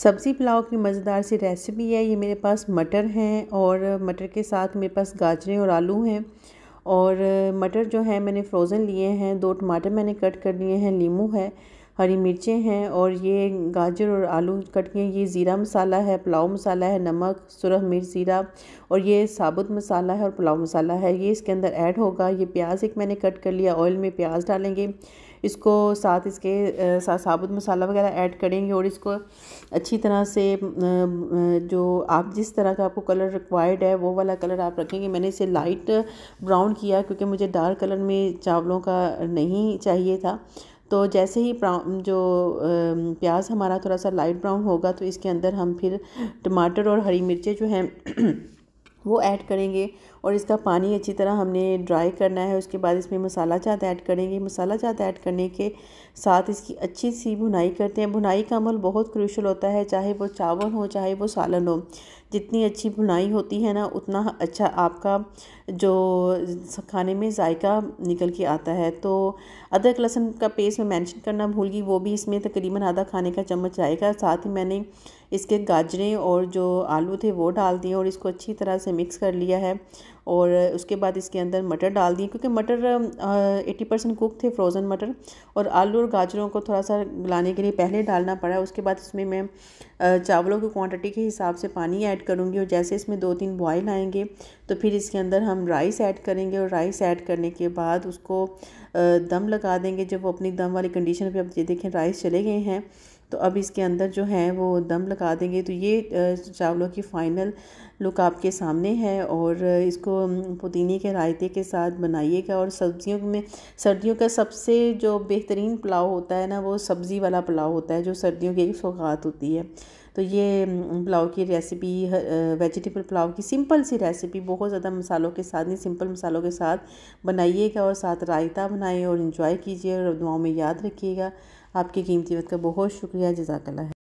सब्ज़ी पुलाव की मज़ेदार सी रेसिपी है ये मेरे पास मटर हैं और मटर के साथ मेरे पास गाजरें और आलू हैं और मटर जो है मैंने फ्रोज़न लिए हैं दो टमाटर मैंने कट कर लिए हैं नीमू है हरी मिर्चें हैं और ये गाजर और आलू कट के ये ज़ीरा मसाला है पुलाव मसाला है नमक सुरख मिर्च ज़ीरा और ये साबुत मसाला है और पुलाव मसाला है ये इसके अंदर ऐड होगा ये प्याज एक मैंने कट कर लिया ऑयल में प्याज डालेंगे इसको साथ इसके साथ साबुत मसाला वगैरह ऐड करेंगे और इसको अच्छी तरह से जो आप जिस तरह का आपको कलर रिक्वायर्ड है वो वाला कलर आप रखेंगे मैंने इसे लाइट ब्राउन किया क्योंकि मुझे डार्क कलर में चावलों का नहीं चाहिए था तो जैसे ही जो प्याज हमारा थोड़ा सा लाइट ब्राउन होगा तो इसके अंदर हम फिर टमाटर और हरी मिर्चें जो हैं वो ऐड करेंगे और इसका पानी अच्छी तरह हमने ड्राई करना है उसके बाद इसमें मसाला चाट ऐड करेंगे मसाला चाट ऐड करने के साथ इसकी अच्छी सी भुनाई करते हैं भुनाई का अमल बहुत क्रूशल होता है चाहे वो चावल हो चाहे वो सालन हो जितनी अच्छी बुनाई होती है ना उतना अच्छा आपका जो खाने में जायका निकल के आता है तो अदरक लहसुन का पेस्ट मैं मेंशन करना भूल गई वो भी इसमें तकरीबन आधा खाने का चम्मच जाएगा साथ ही मैंने इसके गाजरें और जो आलू थे वो डाल दिए और इसको अच्छी तरह से मिक्स कर लिया है और उसके बाद इसके अंदर मटर डाल दिए क्योंकि मटर एट्टी परसेंट कुक थे फ्रोज़न मटर और आलू और गाजरों को थोड़ा सा गलाने के लिए पहले डालना पड़ा उसके बाद इसमें मैं चावलों की क्वांटिटी के हिसाब से पानी ऐड करूँगी और जैसे इसमें दो तीन बॉयल आएंगे तो फिर इसके अंदर हम राइस ऐड करेंगे और राइस ऐड करने के बाद उसको दम लगा देंगे जब वो अपनी दम वाली कंडीशन पर अब ये देखें राइस चले गए हैं तो अब इसके अंदर जो है वो दम लगा देंगे तो ये चावलों की फ़ाइनल लुक आपके सामने है और इसको पुदीने के रायते के साथ बनाइएगा और सब्जियों में सर्दियों का सबसे जो बेहतरीन पुलाव होता है ना वो सब्ज़ी वाला पुलाव होता है जो सर्दियों की एक सौगात होती है तो ये पुलाव की रेसिपी वेजिटेबल पुलाव की सिंपल सी रेसिपी बहुत ज़्यादा मसालों के साथ नहीं सिंपल मसालों के साथ बनाइएगा और साथ रायता बनाइए और इन्जॉय कीजिए और दुआओं में याद रखिएगा आपकी कीमती वक्त का बहुत शुक्रिया जजाकला है